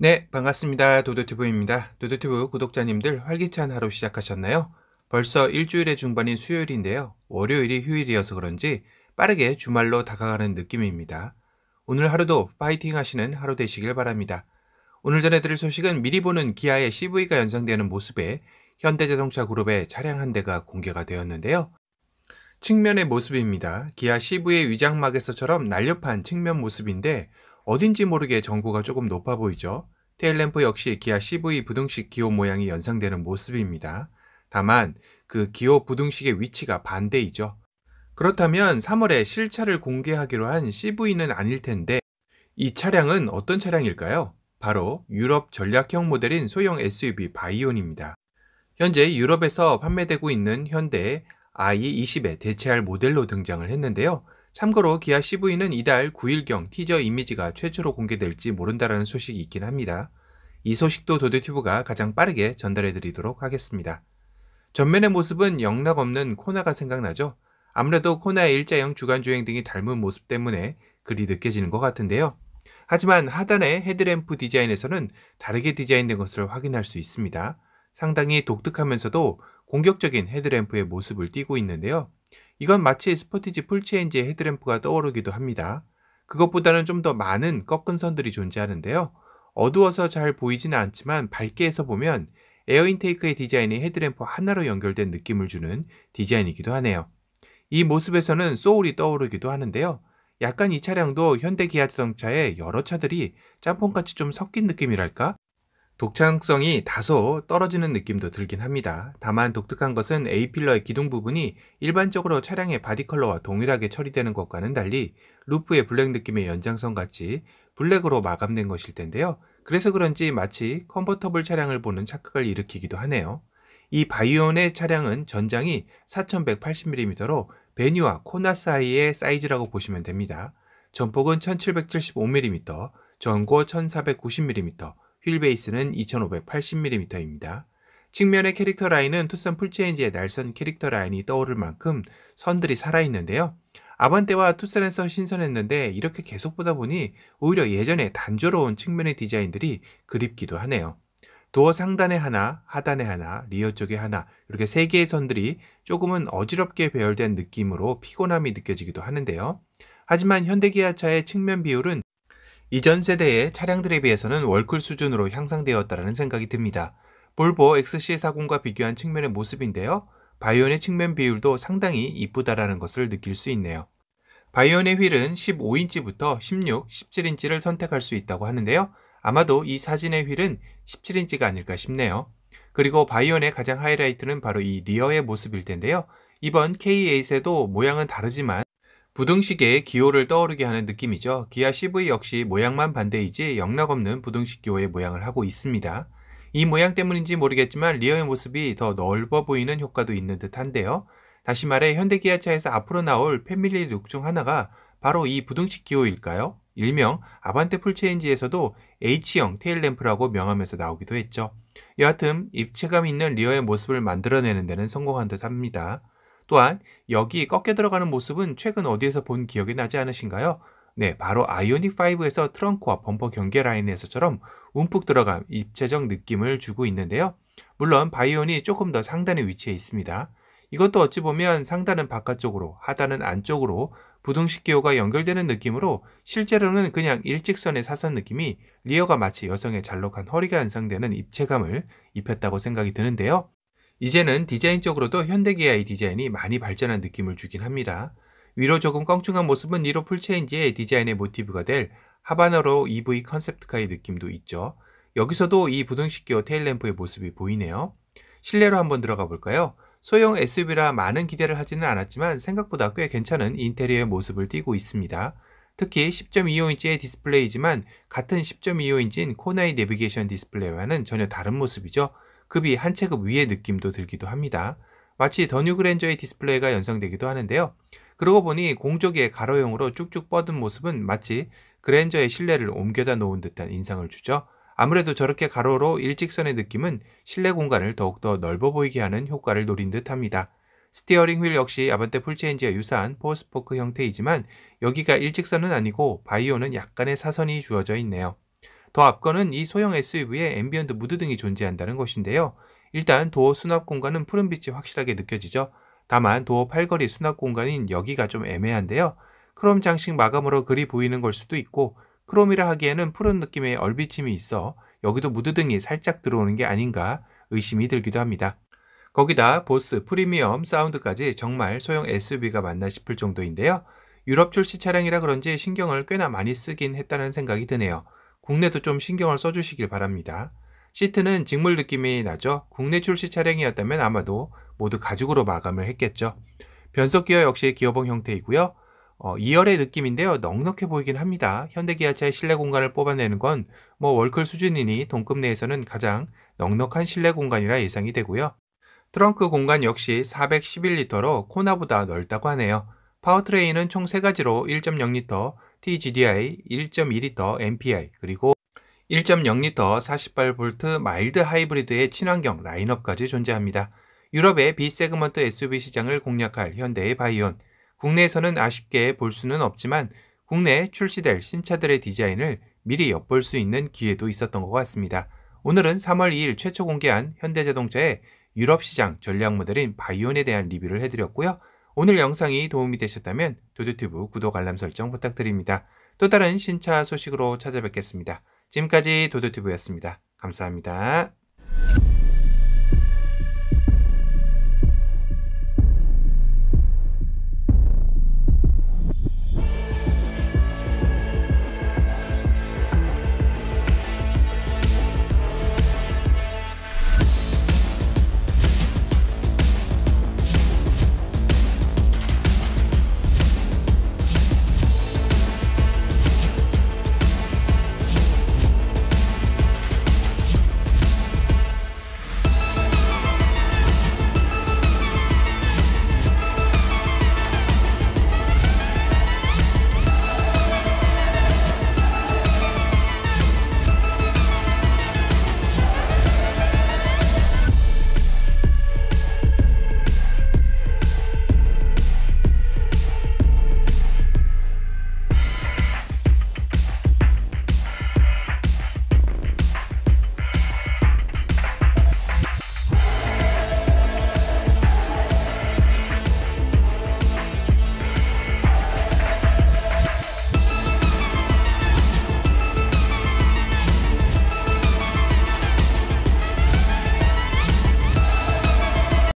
네, 반갑습니다. 도도튜브입니다. 도도튜브 구독자님들 활기찬 하루 시작하셨나요? 벌써 일주일의 중반인 수요일인데요. 월요일이 휴일이어서 그런지 빠르게 주말로 다가가는 느낌입니다. 오늘 하루도 파이팅 하시는 하루 되시길 바랍니다. 오늘 전해드릴 소식은 미리 보는 기아의 CV가 연상되는 모습에 현대자동차 그룹의 차량 한 대가 공개가 되었는데요. 측면의 모습입니다. 기아 CV의 위장막에서처럼 날렵한 측면 모습인데 어딘지 모르게 전고가 조금 높아 보이죠. 테일램프 역시 기아 CV 부등식 기호 모양이 연상되는 모습입니다. 다만 그 기호 부등식의 위치가 반대이죠. 그렇다면 3월에 실차를 공개하기로 한 CV는 아닐 텐데 이 차량은 어떤 차량일까요? 바로 유럽 전략형 모델인 소형 SUV 바이온입니다. 현재 유럽에서 판매되고 있는 현대의 i20에 대체할 모델로 등장을 했는데요. 참고로 기아 CV는 이달 9일경 티저 이미지가 최초로 공개될지 모른다라는 소식이 있긴 합니다. 이 소식도 도드튜브가 가장 빠르게 전달해드리도록 하겠습니다. 전면의 모습은 영락 없는 코나가 생각나죠? 아무래도 코나의 일자형 주간주행 등이 닮은 모습 때문에 그리 느껴지는 것 같은데요. 하지만 하단의 헤드램프 디자인에서는 다르게 디자인된 것을 확인할 수 있습니다. 상당히 독특하면서도 공격적인 헤드램프의 모습을 띄고 있는데요. 이건 마치 스포티지 풀체인지의 헤드램프가 떠오르기도 합니다. 그것보다는 좀 더 많은 꺾은 선들이 존재하는데요. 어두워서 잘 보이지는 않지만 밝게 해서 보면 에어인테이크의 디자인이 헤드램프 하나로 연결된 느낌을 주는 디자인이기도 하네요. 이 모습에서는 소울이 떠오르기도 하는데요. 약간 이 차량도 현대 기아자동차의 여러 차들이 짬뽕같이 좀 섞인 느낌이랄까? 독창성이 다소 떨어지는 느낌도 들긴 합니다. 다만 독특한 것은 A필러의 기둥 부분이 일반적으로 차량의 바디 컬러와 동일하게 처리되는 것과는 달리 루프의 블랙 느낌의 연장선 같이 블랙으로 마감된 것일 텐데요. 그래서 그런지 마치 컨버터블 차량을 보는 착각을 일으키기도 하네요. 이 바이온의 차량은 전장이 4180mm로 베뉴와 코나 사이의 사이즈라고 보시면 됩니다. 전폭은 1775mm, 전고 1490mm, 휠 베이스는 2580mm입니다. 측면의 캐릭터 라인은 투싼 풀체인지의 날선 캐릭터 라인이 떠오를 만큼 선들이 살아있는데요. 아반떼와 투싼에서 신선했는데 이렇게 계속 보다 보니 오히려 예전에 단조로운 측면의 디자인들이 그립기도 하네요. 도어 상단에 하나, 하단에 하나, 리어 쪽에 하나 이렇게 세 개의 선들이 조금은 어지럽게 배열된 느낌으로 피곤함이 느껴지기도 하는데요. 하지만 현대기아차의 측면 비율은 이전 세대의 차량들에 비해서는 월클 수준으로 향상되었다는 생각이 듭니다. 볼보 XC40과 비교한 측면의 모습인데요. 바이온의 측면 비율도 상당히 이쁘다라는 것을 느낄 수 있네요. 바이온의 휠은 15인치부터 16, 17인치를 선택할 수 있다고 하는데요. 아마도 이 사진의 휠은 17인치가 아닐까 싶네요. 그리고 바이온의 가장 하이라이트는 바로 이 리어의 모습일 텐데요. 이번 K8에도 모양은 다르지만 부등식의 기호를 떠오르게 하는 느낌이죠. 기아 CV 역시 모양만 반대이지 영락없는 부등식 기호의 모양을 하고 있습니다. 이 모양 때문인지 모르겠지만 리어의 모습이 더 넓어 보이는 효과도 있는 듯 한데요. 다시 말해 현대기아차에서 앞으로 나올 패밀리 룩 중 하나가 바로 이 부등식 기호일까요? 일명 아반떼 풀체인지에서도 H형 테일램프라고 명하면서 나오기도 했죠. 여하튼 입체감 있는 리어의 모습을 만들어내는 데는 성공한 듯 합니다. 또한 여기 꺾여 들어가는 모습은 최근 어디에서 본 기억이 나지 않으신가요? 네, 바로 아이오닉 5에서 트렁크와 범퍼 경계 라인에서처럼 움푹 들어간 입체적 느낌을 주고 있는데요. 물론 바이온이 조금 더상단에위치해 있습니다. 이것도 어찌 보면 상단은 바깥쪽으로, 하단은 안쪽으로 부등식 기호가 연결되는 느낌으로 실제로는 그냥 일직선의 사선 느낌이 리어가 마치 여성의 잘록한 허리가 연상되는 입체감을 입혔다고 생각이 드는데요. 이제는 디자인적으로도 현대기아의 디자인이 많이 발전한 느낌을 주긴 합니다. 위로 조금 껑충한 모습은 니로 풀체인지의 디자인의 모티브가 될 하바나로 EV 컨셉트카의 느낌도 있죠. 여기서도 이 부등식 기어 테일램프의 모습이 보이네요. 실내로 한번 들어가 볼까요? 소형 SUV라 많은 기대를 하지는 않았지만 생각보다 꽤 괜찮은 인테리어의 모습을 띄고 있습니다. 특히 10.25인치의 디스플레이지만 같은 10.25인치인 코나의 내비게이션 디스플레이와는 전혀 다른 모습이죠. 급이 한 체급 위의 느낌도 들기도 합니다. 마치 더 뉴그랜저의 디스플레이가 연상되기도 하는데요. 그러고 보니 공조기의 가로형으로 쭉쭉 뻗은 모습은 마치 그랜저의 실내를 옮겨다 놓은 듯한 인상을 주죠. 아무래도 저렇게 가로로 일직선의 느낌은 실내 공간을 더욱더 넓어 보이게 하는 효과를 노린 듯 합니다. 스티어링 휠 역시 아반떼 풀체인지와 유사한 포스포크 형태이지만 여기가 일직선은 아니고 바이오는 약간의 사선이 주어져 있네요. 더 앞거는 이 소형 SUV에 앰비언트 무드 등이 존재한다는 것인데요. 일단 도어 수납 공간은 푸른빛이 확실하게 느껴지죠. 다만 도어 팔걸이 수납 공간인 여기가 좀 애매한데요. 크롬 장식 마감으로 그리 보이는 걸 수도 있고 크롬이라 하기에는 푸른 느낌의 얼비침이 있어 여기도 무드등이 살짝 들어오는 게 아닌가 의심이 들기도 합니다. 거기다 보스 프리미엄 사운드까지 정말 소형 SUV가 맞나 싶을 정도인데요. 유럽 출시 차량이라 그런지 신경을 꽤나 많이 쓰긴 했다는 생각이 드네요. 국내도 좀 신경을 써주시길 바랍니다. 시트는 직물 느낌이 나죠. 국내 출시 차량이었다면 아마도 모두 가죽으로 마감을 했겠죠. 변속 기어 역시 기어봉 형태이고요. 어, 2열의 느낌인데요. 넉넉해 보이긴 합니다. 현대기아차의 실내 공간을 뽑아내는 건 뭐 월클 수준이니 동급 내에서는 가장 넉넉한 실내 공간이라 예상이 되고요. 트렁크 공간 역시 411리터로 코나보다 넓다고 하네요. 파워트레인은 총 3가지로 1.0L, TGDI, 1.2L, MPI, 그리고 1.0L 48V 마일드 하이브리드의 친환경 라인업까지 존재합니다. 유럽의 B세그먼트 SUV 시장을 공략할 현대의 바이온. 국내에서는 아쉽게 볼 수는 없지만 국내에 출시될 신차들의 디자인을 미리 엿볼 수 있는 기회도 있었던 것 같습니다. 오늘은 3월 2일 최초 공개한 현대자동차의 유럽 시장 전략 모델인 바이온에 대한 리뷰를 해드렸고요. 오늘 영상이 도움이 되셨다면 도듀튜브 구독 알람 설정 부탁드립니다. 또 다른 신차 소식으로 찾아뵙겠습니다. 지금까지 도듀튜브였습니다. 감사합니다.